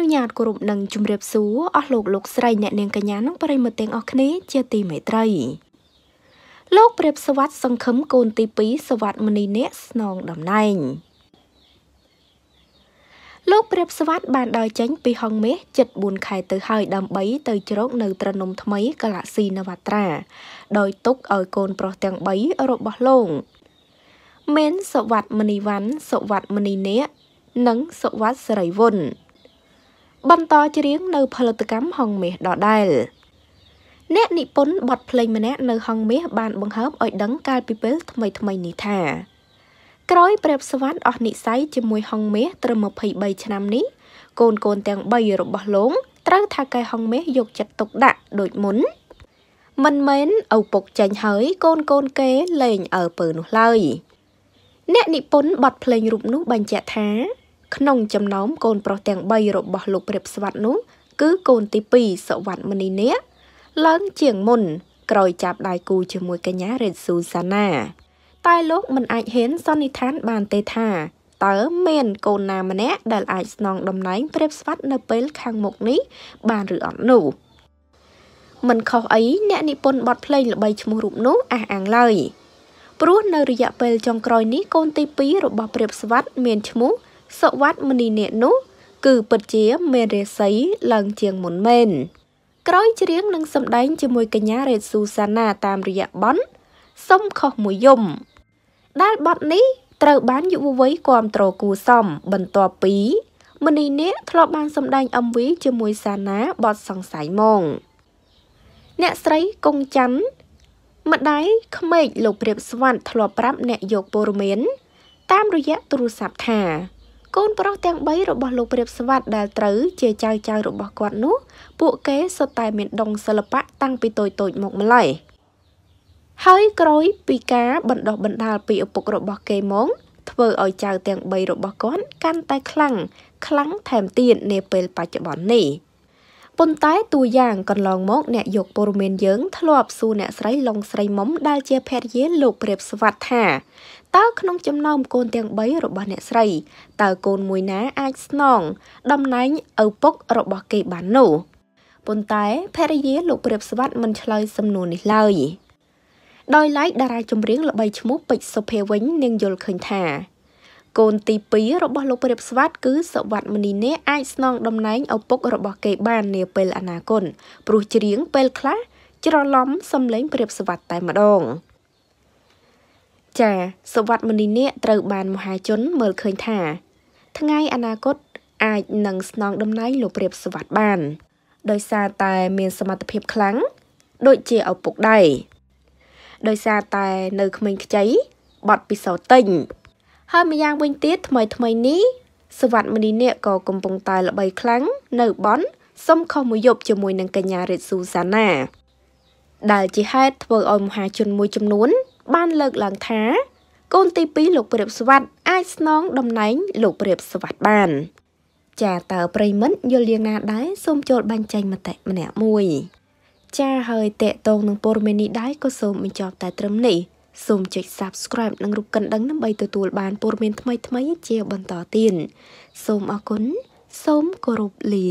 នុញ្ញាតគោរពនិងជម្រាបសួរអស់លោកលោកស្រីអ្នកនាងកញ្ញានិងប្រិយមិត្តទាំងអស់គ្នាជាទីមេត្រីលោកព្រាបសវັດសង្ឃឹមកូនទី2សវັດមនីអ្នកស្នងតំណែងលោកព្រាបសវັດបានដើរចេញពីហុងមាសជិត4ខែទៅហើយដើម្បីទៅជ្រកនៅត្រនំថ្មីកាឡាក់ស៊ីនវត្រាដោយទុកឲ្យកូនប្រុសទាំង3របស់លោកមានសវັດមនីវ៉ាន់សវັດមនីអ្នកនិងសវັດសរីវុនបន្តច្រៀងនៅ ផលិតកម្មហងមាសដដែលអ្នកនិពន្ធបទភ្លេងម្នាក់នៅហងមាសបានបង្ហើបឲ្យដឹងកាលពីពេលថ្មី ថ្មីនេះថាក្រោយព្រះស្វ័នអស់និស័យជាមួយហងមាសត្រឹម23ឆ្នាំនេះកូនកូនទាំង3របស់លោកត្រូវថាកែហងមាសយកចិត្តទុកដាក់ដូចមុនមិនមែនឪពុកចាញ់ហើយកូនកូនគេលែងអើពើនោះឡើយអ្នកនិពន្ធបទភ្លេងរូបនោះបញ្ជាក់ថាក្នុងចំណោមកូនប្រុសទាំង3របស់លោក ព្រាបស្វាត់នោះគឺកូនទី2សវណ្ណមនីនាគឡើងជាងមុន ក្រោយចាប់ដៃគូជាមួយកញ្ញារេតស៊ូសាណា តែលោក មិនអាចហ៊ានសន្និដ្ឋាន បានទេថាតើមានកូនណាម្នាក់ដែលអាចស្នងតំណែង ព្រាបស្វាត់នៅ ពេលខាងមុខនេះ បានឬអត់នោះមិនខុសអីអ្នកនិពន្ធបទភ្លេងល្បីឈ្មោះរូបនោះអះអាងឡើយព្រោះនៅរយៈពេលចុងក្រោយនេះកូនទី2របស់ព្រាបស្វាត់មានឈ្មោះសុវត្ថិមនីនាគនោះគឺពិតជាមេរេសីឡើងជាងមុនមែនក្រោយច្រៀងនឹងសម្ដែងជាមួយកញ្ញារ៉េតស៊ូសាណាតាមរយៈបនសុំខុសមួយយំដែលបទនេះត្រូវបានយុវវ័យគាំទ្រគួសមបន្ទាប់ពី មនីនាគធ្លាប់បានសម្ដែង MV ជាមួយសាណាបទសង្ស័យមងអ្នកស្រីកុងច័ន្ទម្ដាយក្មេកលោកព្រាបស្វាត់ធ្លាប់ប្រាប់អ្នកយកព័ត៌មាន តាមរយៈទូរស័ព្ទថាកូនប្រុសទាំង3របស់លោកព្រាបស្វាតដែលត្រូវជាចៅចៅរបស់គាត់នោះពួកគេសុទ្ធតែ មានដុងសិល្បៈតាំងពីតូចតូចមកម្ល៉េះហើយក្រោយពីការបណ្ដោះបណ្ដាលពីឪពុករបស់គេមកធ្វើឲ្យចៅ ទាំង3របស់គាត់កាន់តែខ្លាំងខ្លាំងថែមទៀតនាពេលបច្ចុប្បន្ននេះប៉ុន្តែតួយ៉ាងកន្លងមកអ្នកយកព័ត៌មានយើងធ្លាប់សួរអ្នកស្រីឡុងស្រីមុំដែលជាភរិយាលោកព្រាបស្វាត់ថាតើក្នុងចំណោមកូនទាំង3របស់អ្នកស្រីតើកូនមួយណាអាចស្នងតំណែងឪពុករបស់គេបាននោះប៉ុន្តែភរិយាលោកព្រាបស្វាត់មិនឆ្លើយសំណួរនេះឡើយដោយឡែកតារាចម្រៀង ល្បីឈ្មោះពេជ្រសុភ័ក្រវិញនាងយល់ឃើញថាកូនទី2របស់លោកព្រាបស្វាត់គឺសវត្តមនីនេះអាចស្នងតំណែងឪពុករបស់គេបាន នាពេលអនាគតព្រោះច្រៀងពេលខ្លះច្រឡំសំឡេងព្រាបស្វាត់តែម្ដង។ចាសវត្តមនីនាគត្រូវបានមហាជនមើលឃើញថា ថ្ងៃអនាគតអាចនឹងស្នងតំណែងលោកព្រាបសវត្តបាន ដោយសារតែមានសមត្ថភាពខ្លាំងដូចជាឪពុកដែរដោយសារតែនៅក្មេងខ្ចីបត់ពិសោធន៍ទិញហើយម្យ៉ាងវិញទៀតថ្មីថ្មីនេះសវត្តមនីនាគក៏កំពុងតែល្បីខ្លាំងនៅបនសុំខុសមួយយប់ជាមួយនឹងកញ្ញារិទ្ធស៊ូសាណាដែលជាហេតុធ្វើឲ្យមហាជនមួយចំនួនបានលើកឡើងថាកូនទី2លោកព្រាបស្វាត់អាចស្នងតំណែងលោកព្រាបស្វាត់បាន ចាតើប្រិមិត្តយល់យ៉ាងណាដែរសូមចូលបញ្ចេញមតិម្នាក់មួយចាហើយតេតងនឹងព័ត៌មាននេះដែរក៏សូមបញ្ចប់តែត្រឹមនេះសូមចុច Subscribe និងរូបកណ្ដឹងដើម្បីទទួលបានព័ត៌មានថ្មីៗជាបន្តទៀតសូមអរគុណសូមគោរពលា